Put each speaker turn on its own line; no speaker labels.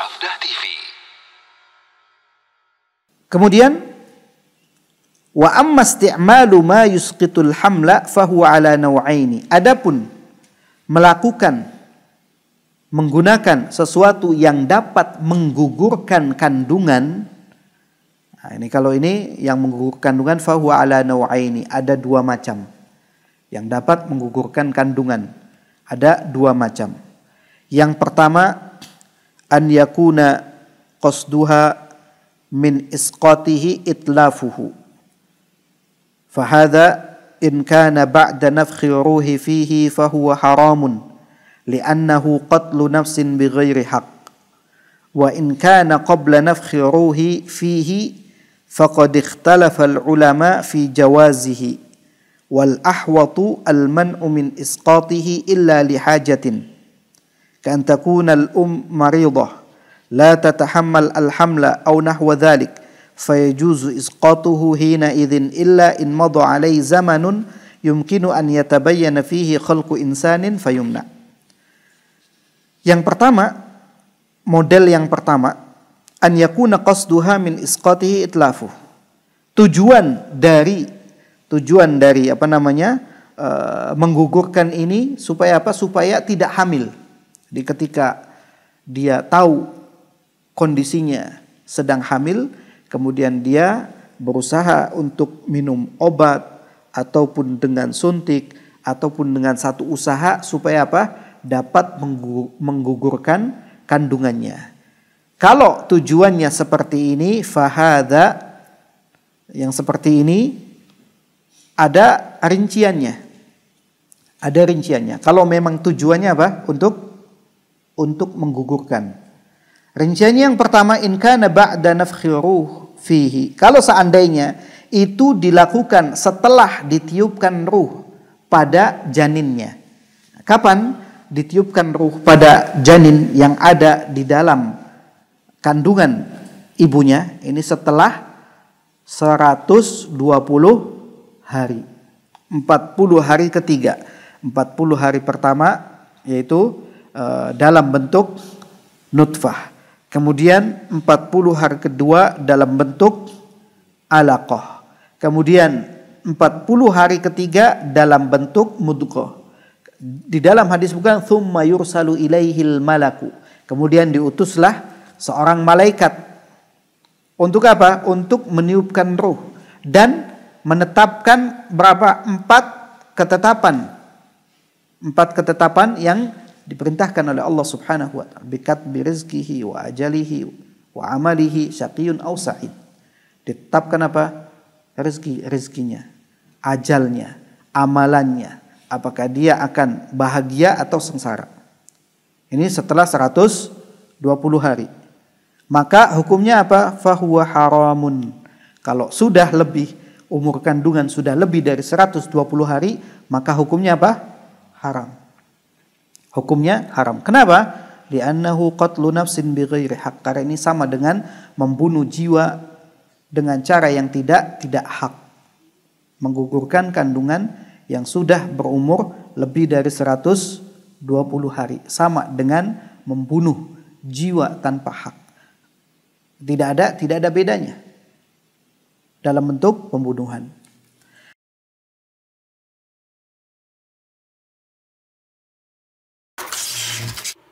Sabda TV. Kemudian wa amma isti'malu ma yusqitul hamla fahuwa ala naw'aini. Adapun melakukan menggunakan sesuatu yang dapat menggugurkan kandungan Nah, ini kalau ini yang menggugurkan kandungan fahuwa ala nawaini ada dua macam yang dapat menggugurkan kandungan ada dua macam. Yang pertama أن يكون قصدها من إسقاطه إتلافه فهذا إن كان بعد نفخ الروح فيه فهو حرام لأنه قتل نفس بغير حق وإن كان قبل نفخ الروح فيه فقد اختلف العلماء في جوازه والأحوط المنع من إسقاطه إلا لحاجة كأن تكون الأم مريضة لا تتحمل الحمل أو نحو ذلك فيجوز إسقاطه حينئذ إلا إن مضى عليه زمن يمكن أن يتبين فيه خلق إنسان فيمنع Yang pertama, model yang pertama, an yakuna qasduha min isqatihi itlafu. Tujuan dari tujuan dari apa namanya? Uh, menggugurkan ini supaya apa? Supaya tidak hamil. Jadi ketika dia tahu kondisinya sedang hamil, kemudian dia berusaha untuk minum obat ataupun dengan suntik ataupun dengan satu usaha supaya apa? dapat menggugurkan kandungannya. Kalau tujuannya seperti ini, fahada yang seperti ini ada rinciannya. Ada rinciannya. Kalau memang tujuannya apa? Untuk untuk menggugurkan. Rinciannya yang pertama inka kana ba'da ruh fihi. Kalau seandainya itu dilakukan setelah ditiupkan ruh pada janinnya. Kapan ditiupkan ruh pada janin yang ada di dalam kandungan ibunya? Ini setelah 120 hari. 40 hari ketiga. 40 hari pertama yaitu Eh, dalam bentuk nutfah. Kemudian 40 hari kedua dalam bentuk alaqah. Kemudian 40 hari ketiga dalam bentuk mudukoh Di dalam hadis bukan thumma yursalu ilaihil malaku. Kemudian diutuslah seorang malaikat. Untuk apa? Untuk meniupkan ruh dan menetapkan berapa empat ketetapan empat ketetapan yang diperintahkan oleh Allah Subhanahu wa taala bikat birizkihi wa ajalihi wa amalihi syaqiyun aw sa'id. Ditetapkan apa? Rezeki rezekinya, ajalnya, amalannya, apakah dia akan bahagia atau sengsara. Ini setelah 120 hari. Maka hukumnya apa? Fahuwa haramun. Kalau sudah lebih umur kandungan sudah lebih dari 120 hari, maka hukumnya apa? Haram. Hukumnya haram. Kenapa? Li'annahu qatlu nafsin bighairi hak. Karena ini sama dengan membunuh jiwa dengan cara yang tidak tidak hak. Menggugurkan kandungan yang sudah berumur lebih dari 120 hari. Sama dengan membunuh jiwa tanpa hak. Tidak ada tidak ada bedanya. Dalam bentuk pembunuhan. Thank you.